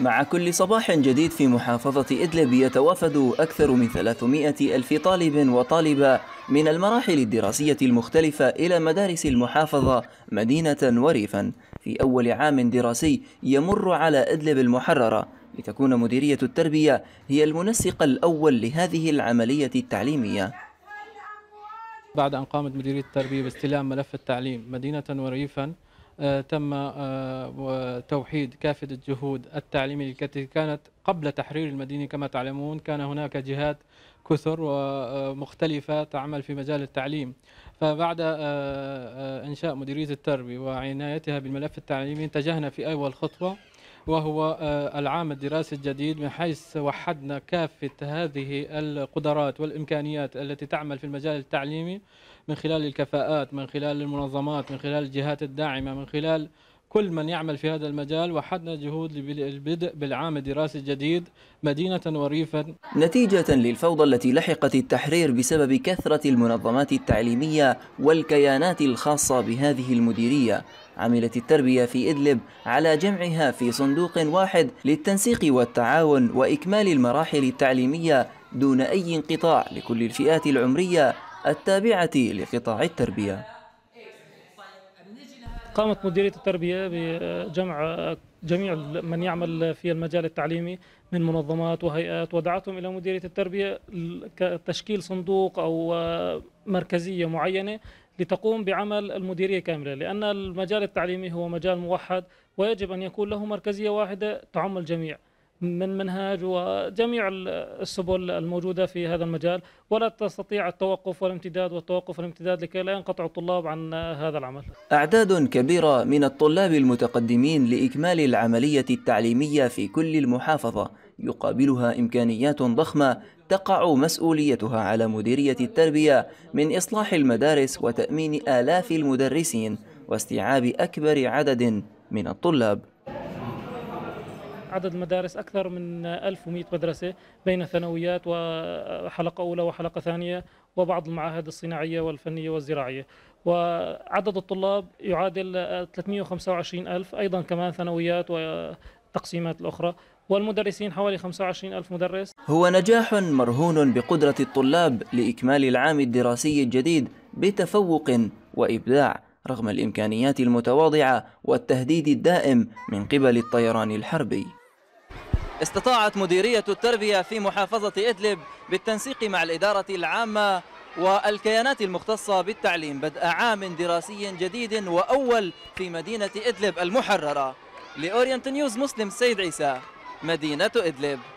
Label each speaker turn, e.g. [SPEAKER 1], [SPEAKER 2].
[SPEAKER 1] مع كل صباح جديد في محافظة إدلب يتوافد أكثر من 300 ألف طالب وطالبة من المراحل الدراسية المختلفة إلى مدارس المحافظة مدينة وريفا في أول عام دراسي يمر على إدلب المحررة لتكون مديرية التربية هي المنسق الأول لهذه العملية التعليمية
[SPEAKER 2] بعد أن قامت مديرية التربية باستلام ملف التعليم مدينة وريفا آه، تم آه، توحيد كافة الجهود التعليمية التي كانت قبل تحرير المدينة كما تعلمون كان هناك جهات كثر ومختلفة آه، تعمل في مجال التعليم فبعد إنشاء مديرية التربية وعنايتها بالملف التعليمي اتجهنا في أول خطوة وهو آه، العام الدراسي الجديد من حيث وحدنا كافة هذه القدرات والإمكانيات التي تعمل في المجال التعليمي من خلال الكفاءات من خلال المنظمات من خلال الجهات الداعمة من خلال كل من يعمل في هذا المجال وحدنا جهود للبدء بالعام الدراسي الجديد مدينة وريفا
[SPEAKER 1] نتيجة للفوضى التي لحقت التحرير بسبب كثرة المنظمات التعليمية والكيانات الخاصة بهذه المديرية عملت التربية في إدلب على جمعها في صندوق واحد للتنسيق والتعاون وإكمال المراحل التعليمية دون أي انقطاع لكل الفئات العمرية التابعة لقطاع التربية قامت مديرية التربية بجمع
[SPEAKER 3] جميع من يعمل في المجال التعليمي من منظمات وهيئات ودعتهم إلى مديرية التربية كتشكيل صندوق أو مركزية معينة لتقوم بعمل المديرية كاملة لأن المجال التعليمي هو مجال موحد ويجب أن يكون له مركزية واحدة تعم الجميع من منهاج وجميع السبل الموجودة في هذا المجال ولا تستطيع التوقف والامتداد والتوقف والامتداد لكي لا ينقطع الطلاب عن هذا العمل
[SPEAKER 1] أعداد كبيرة من الطلاب المتقدمين لإكمال العملية التعليمية في كل المحافظة يقابلها إمكانيات ضخمة تقع مسؤوليتها على مديرية التربية من إصلاح المدارس وتأمين آلاف المدرسين واستيعاب أكبر عدد من الطلاب
[SPEAKER 3] عدد المدارس أكثر من 1100 مدرسة بين ثانويات وحلقة أولى وحلقة ثانية وبعض المعاهد الصناعية والفنية والزراعية وعدد الطلاب يعادل 325 ألف أيضا كمان ثانويات وتقسيمات الأخرى والمدرسين حوالي 25 ألف مدرس
[SPEAKER 1] هو نجاح مرهون بقدرة الطلاب لإكمال العام الدراسي الجديد بتفوق وإبداع رغم الإمكانيات المتواضعة والتهديد الدائم من قبل الطيران الحربي استطاعت مديرية التربية في محافظة إدلب بالتنسيق مع الإدارة العامة والكيانات المختصة بالتعليم بدء عام دراسي جديد وأول في مدينة إدلب المحررة لأورينت نيوز مسلم السيد عيسى مدينة إدلب